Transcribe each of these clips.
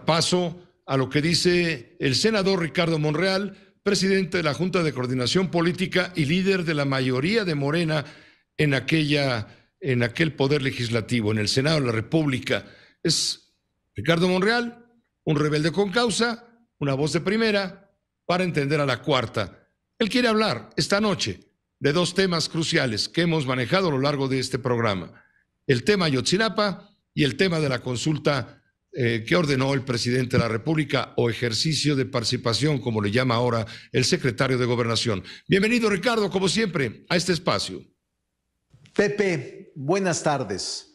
paso a lo que dice el senador Ricardo Monreal, presidente de la Junta de Coordinación Política y líder de la mayoría de Morena en aquella en aquel poder legislativo, en el Senado de la República. Es Ricardo Monreal, un rebelde con causa, una voz de primera para entender a la cuarta. Él quiere hablar esta noche de dos temas cruciales que hemos manejado a lo largo de este programa. El tema Yotzinapa y el tema de la consulta eh, que ordenó el presidente de la República o ejercicio de participación, como le llama ahora el secretario de Gobernación. Bienvenido, Ricardo, como siempre, a este espacio. Pepe, buenas tardes.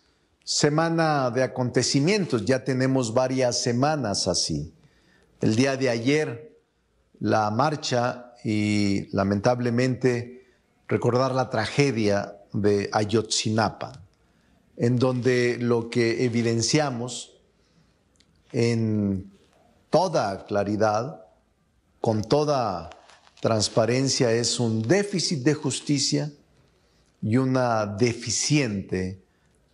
Semana de acontecimientos, ya tenemos varias semanas así. El día de ayer, la marcha y lamentablemente recordar la tragedia de Ayotzinapa, en donde lo que evidenciamos en toda claridad, con toda transparencia, es un déficit de justicia y una deficiente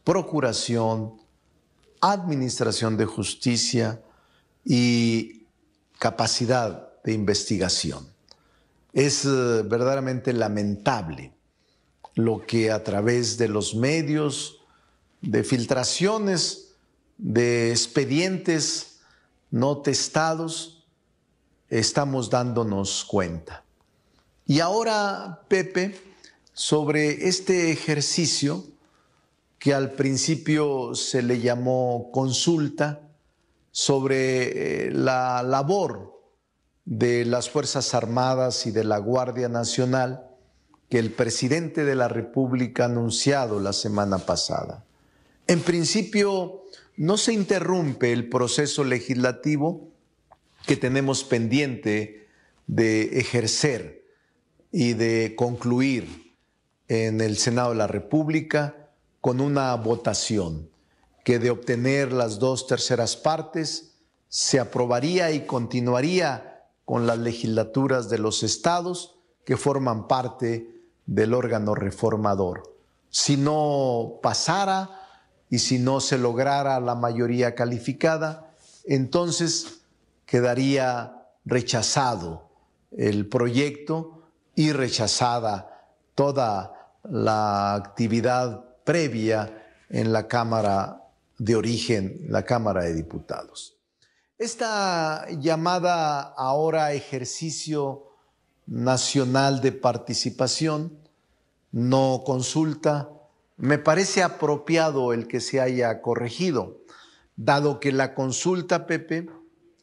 procuración, administración de justicia y capacidad de investigación. Es eh, verdaderamente lamentable lo que a través de los medios, de filtraciones, de expedientes no testados, estamos dándonos cuenta. Y ahora, Pepe, sobre este ejercicio que al principio se le llamó consulta sobre eh, la labor de las Fuerzas Armadas y de la Guardia Nacional que el presidente de la República ha anunciado la semana pasada. En principio, no se interrumpe el proceso legislativo que tenemos pendiente de ejercer y de concluir en el Senado de la República con una votación que de obtener las dos terceras partes se aprobaría y continuaría con las legislaturas de los estados que forman parte del órgano reformador. Si no pasara, y si no se lograra la mayoría calificada, entonces quedaría rechazado el proyecto y rechazada toda la actividad previa en la Cámara de origen, la Cámara de Diputados. Esta llamada ahora ejercicio nacional de participación no consulta, me parece apropiado el que se haya corregido, dado que la consulta, Pepe,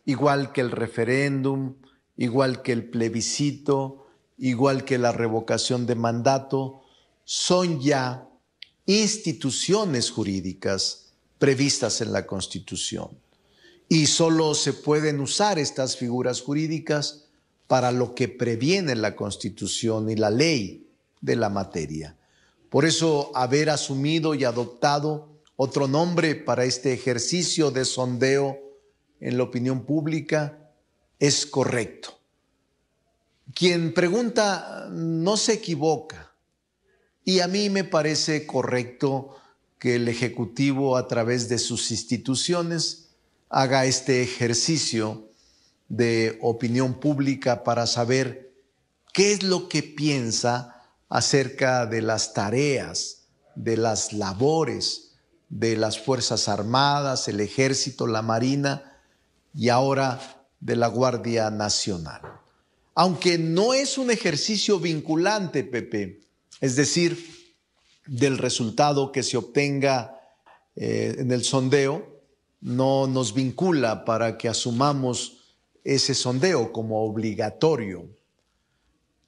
igual que el referéndum, igual que el plebiscito, igual que la revocación de mandato, son ya instituciones jurídicas previstas en la Constitución. Y solo se pueden usar estas figuras jurídicas para lo que previene la Constitución y la ley de la materia. Por eso haber asumido y adoptado otro nombre para este ejercicio de sondeo en la opinión pública es correcto. Quien pregunta no se equivoca y a mí me parece correcto que el Ejecutivo a través de sus instituciones haga este ejercicio de opinión pública para saber qué es lo que piensa acerca de las tareas, de las labores de las Fuerzas Armadas, el Ejército, la Marina y ahora de la Guardia Nacional. Aunque no es un ejercicio vinculante, Pepe, es decir, del resultado que se obtenga eh, en el sondeo, no nos vincula para que asumamos ese sondeo como obligatorio.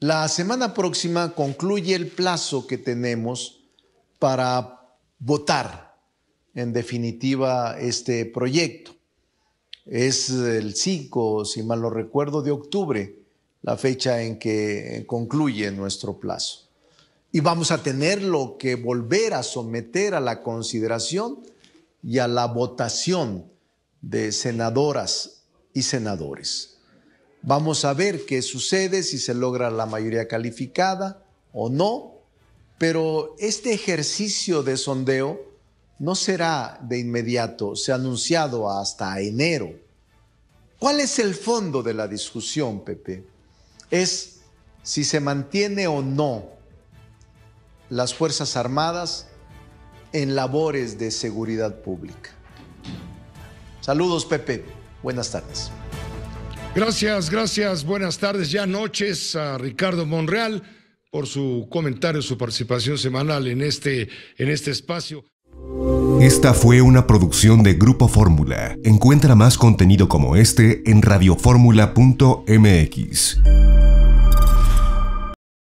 La semana próxima concluye el plazo que tenemos para votar en definitiva este proyecto. Es el 5, si mal no recuerdo, de octubre, la fecha en que concluye nuestro plazo. Y vamos a tenerlo que volver a someter a la consideración y a la votación de senadoras y senadores. Vamos a ver qué sucede, si se logra la mayoría calificada o no, pero este ejercicio de sondeo no será de inmediato, se ha anunciado hasta enero. ¿Cuál es el fondo de la discusión, Pepe? Es si se mantiene o no las Fuerzas Armadas en labores de seguridad pública. Saludos, Pepe. Buenas tardes. Gracias, gracias. Buenas tardes, ya noches a Ricardo Monreal por su comentario, su participación semanal en este, en este espacio. Esta fue una producción de Grupo Fórmula. Encuentra más contenido como este en radioformula.mx.